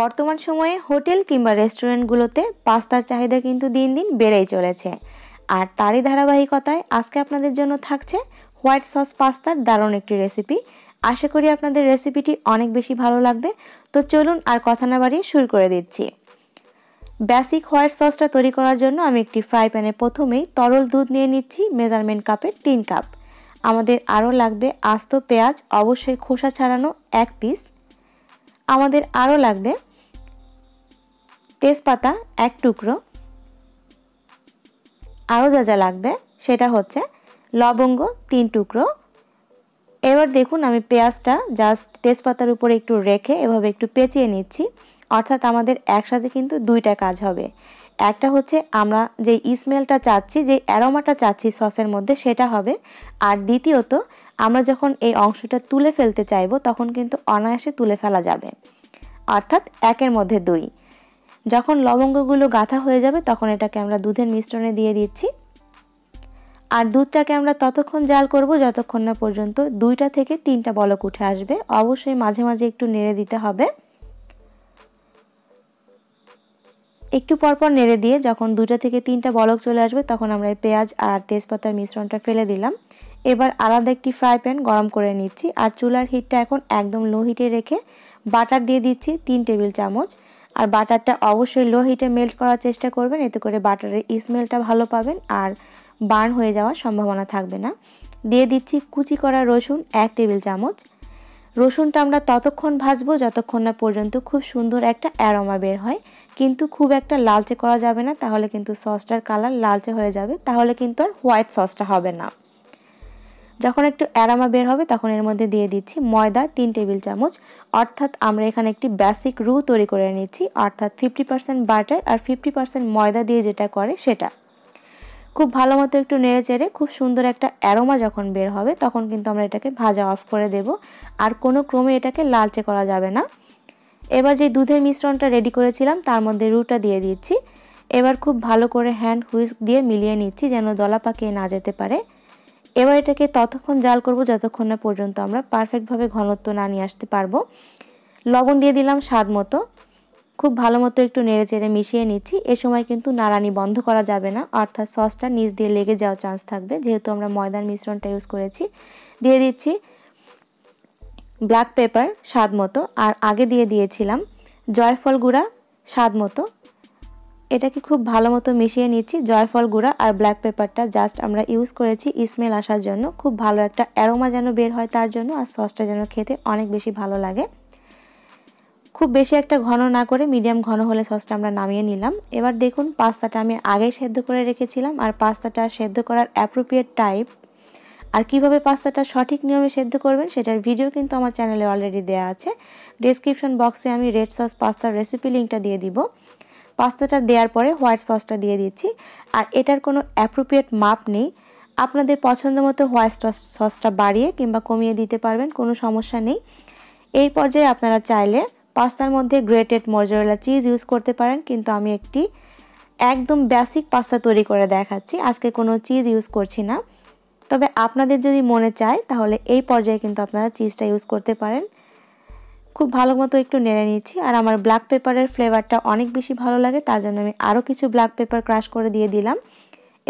বর্তমান সময়ে হোটেল কিংবা রেস্টুরেন্টগুলোতে পাস্তার চাহিদা কিন্তু দিন দিন বেড়েই চলেছে আর তারই ধারাবাহিকতায় আজকে আপনাদের জন্য থাকছে হোয়াইট সস পাস্তার দারুণ একটি রেসিপি আশা করি আপনাদের রেসিপিটি অনেক বেশি ভালো লাগবে তো চলুন আর কথা না বাড়িয়ে শুরু করে দিচ্ছি বেসিক হোয়াইট সসটা তৈরি করার জন্য আমি একটি ফ্রাই প্যানে প্রথমেই তরল দুধ নিয়ে নিচ্ছি মেজারমেন্ট কাপের তিন কাপ আমাদের আরও লাগবে আস্ত পেঁয়াজ অবশ্যই খোসা ছাড়ানো এক পিস আমাদের আরও লাগবে তেজপাতা এক টুকরো আরও যা যা লাগবে সেটা হচ্ছে লবঙ্গ তিন টুকরো এবার দেখুন আমি পেঁয়াজটা জাস্ট তেজপাতার উপরে একটু রেখে এভাবে একটু পেঁচিয়ে নিচ্ছি অর্থাৎ আমাদের একসাথে কিন্তু দুইটা কাজ হবে একটা হচ্ছে আমরা যে স্মেলটা চাচ্ছি যে অ্যারোমাটা চাচ্ছি সসের মধ্যে সেটা হবে আর দ্বিতীয়ত আমরা যখন এই অংশটা তুলে ফেলতে চাইব তখন কিন্তু অনায়াসে তুলে ফেলা যাবে অর্থাৎ একের মধ্যে দুই যখন লবঙ্গগুলো গাঁথা হয়ে যাবে তখন এটাকে আমরা দুধের মিশ্রণে দিয়ে দিচ্ছি আর দুধটাকে আমরা ততক্ষণ জাল করব যতক্ষণ না পর্যন্ত দুইটা থেকে তিনটা বলক উঠে আসবে অবশ্যই মাঝে মাঝে একটু নেড়ে দিতে হবে একটু পরপর নেড়ে দিয়ে যখন দুটা থেকে তিনটা বলক চলে আসবে তখন আমরা পেঁয়াজ আর তেজপাতার মিশ্রণটা ফেলে দিলাম এবার আলাদা একটি ফ্রাই প্যান গরম করে নিচ্ছি আর চুলার হিটটা এখন একদম লো হিটে রেখে বাটার দিয়ে দিচ্ছি তিন টেবিল চামচ আর বাটারটা অবশ্যই লো হিটে মেল্ট করার চেষ্টা করবেন এতে করে বাটারের স্মেলটা ভালো পাবেন আর বার্ন হয়ে যাওয়ার সম্ভাবনা থাকবে না দিয়ে দিচ্ছি কুচি করা রসুন এক টেবিল চামচ রসুনটা আমরা ততক্ষণ ভাজবো যতক্ষণ না পর্যন্ত খুব সুন্দর একটা অ্যারোমা বের হয় কিন্তু খুব একটা লালচে করা যাবে না তাহলে কিন্তু সসটার কালার লালচে হয়ে যাবে তাহলে কিন্তু আর হোয়াইট সসটা হবে না যখন একটু অ্যারামা বের হবে তখন এর মধ্যে দিয়ে দিচ্ছি ময়দা তিন টেবিল চামচ অর্থাৎ আমরা এখানে একটি বেসিক রু তৈরি করে নিচ্ছি অর্থাৎ ফিফটি পার্সেন্ট বাটার আর ফিফটি পার্সেন্ট ময়দা দিয়ে যেটা করে সেটা খুব ভালো মতো একটু নেড়ে চেড়ে খুব সুন্দর একটা অ্যারোমা যখন বের হবে তখন কিন্তু আমরা এটাকে ভাজা অফ করে দেব আর কোনো ক্রমে এটাকে লালচে করা যাবে না এবার যে দুধের মিশ্রণটা রেডি করেছিলাম তার মধ্যে রুটা দিয়ে দিচ্ছি এবার খুব ভালো করে হ্যান্ড হুইস্ক দিয়ে মিলিয়ে নিচ্ছি যেন দলা পাকিয়ে না যেতে পারে এবার এটাকে ততক্ষণ জাল করব যতক্ষণ না পর্যন্ত আমরা পারফেক্টভাবে ঘনত্ব না নিয়ে আসতে পারবো লবণ দিয়ে দিলাম স্বাদ মতো খুব ভালো মতো একটু নেড়ে চেড়ে মিশিয়ে নিচ্ছি এ সময় কিন্তু নাড়ানি বন্ধ করা যাবে না অর্থাৎ সসটা নিচ দিয়ে লেগে যাওয়ার চান্স থাকবে যেহেতু আমরা ময়দার মিশ্রণটা ইউজ করেছি দিয়ে দিচ্ছি ব্ল্যাক পেপার স্বাদ মতো আর আগে দিয়ে দিয়েছিলাম জয়ফল গুঁড়া স্বাদ মতো এটাকে খুব ভালো মতো মিশিয়ে নিচ্ছি জয়ফল গুঁড়া আর ব্ল্যাক পেপারটা জাস্ট আমরা ইউজ করেছি স্মেল আসার জন্য খুব ভালো একটা অ্যারোমা যেন বের হয় তার জন্য আর সসটা যেন খেতে অনেক বেশি ভালো লাগে খুব বেশি একটা ঘন না করে মিডিয়াম ঘন হলে সসটা আমরা নামিয়ে নিলাম এবার দেখুন পাস্তাটা আমি আগেই সেদ্ধ করে রেখেছিলাম আর পাস্তাটা সেদ্ধ করার অ্যাপ্রোপ্রিয়েট টাইপ আর কিভাবে পাস্তাটা সঠিক নিয়মে সেদ্ধ করবেন সেটার ভিডিও কিন্তু আমার চ্যানেলে অলরেডি দেওয়া আছে ডেসক্রিপশন বক্সে আমি রেড সস পাস্তার রেসিপি লিঙ্কটা দিয়ে দিব পাস্তাটা দেওয়ার পরে হোয়াইট সসটা দিয়ে দিচ্ছি আর এটার কোনো অ্যাপ্রোপ্রিয়েট মাপ নেই আপনাদের পছন্দ মতো হোয়াইট সসটা বাড়িয়ে কিংবা কমিয়ে দিতে পারবেন কোনো সমস্যা নেই এই পর্যায়ে আপনারা চাইলে পাস্তার মধ্যে গ্রেটেড মজরেলা চিজ ইউজ করতে পারেন কিন্তু আমি একটি একদম বেসিক পাস্তা তৈরি করে দেখাচ্ছি আজকে কোনো চিজ ইউজ করছি না তবে আপনাদের যদি মনে চায় তাহলে এই পর্যায়ে কিন্তু আপনারা চিজটা ইউজ করতে পারেন খুব ভালো মতো একটু নেড়ে নিচ্ছি আর আমার ব্ল্যাক পেপারের ফ্লেভারটা অনেক বেশি ভালো লাগে তার জন্য আমি আরও কিছু ব্ল্যাক পেপার ক্রাশ করে দিয়ে দিলাম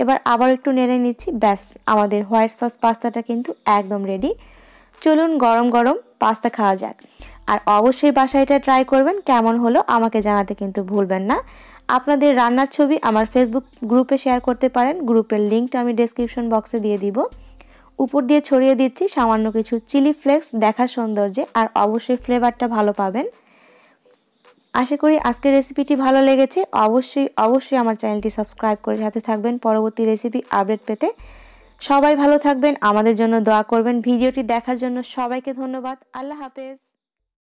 এবার আবার একটু নেড়ে নিচ্ছি ব্যাস আমাদের হোয়াইট সস পাস্তাটা কিন্তু একদম রেডি চলুন গরম গরম পাস্তা খাওয়া যাক আর অবশ্যই বাসায়টা ট্রাই করবেন কেমন হলো আমাকে জানাতে কিন্তু ভুলবেন না আপনাদের রান্নার ছবি আমার ফেসবুক গ্রুপে শেয়ার করতে পারেন গ্রুপের লিঙ্কটা আমি ডেসক্রিপশন বক্সে দিয়ে দিব উপর দিয়ে ছড়িয়ে দিচ্ছি সামান্য কিছু চিলি ফ্লেক্স দেখার সৌন্দর্যে আর অবশ্যই ফ্লেভারটা ভালো পাবেন আশা করি আজকের রেসিপিটি ভালো লেগেছে অবশ্যই অবশ্যই আমার চ্যানেলটি সাবস্ক্রাইব করে সাথে থাকবেন পরবর্তী রেসিপি আপডেট পেতে সবাই ভালো থাকবেন আমাদের জন্য দোয়া করবেন ভিডিওটি দেখার জন্য সবাইকে ধন্যবাদ আল্লাহ হাফেজ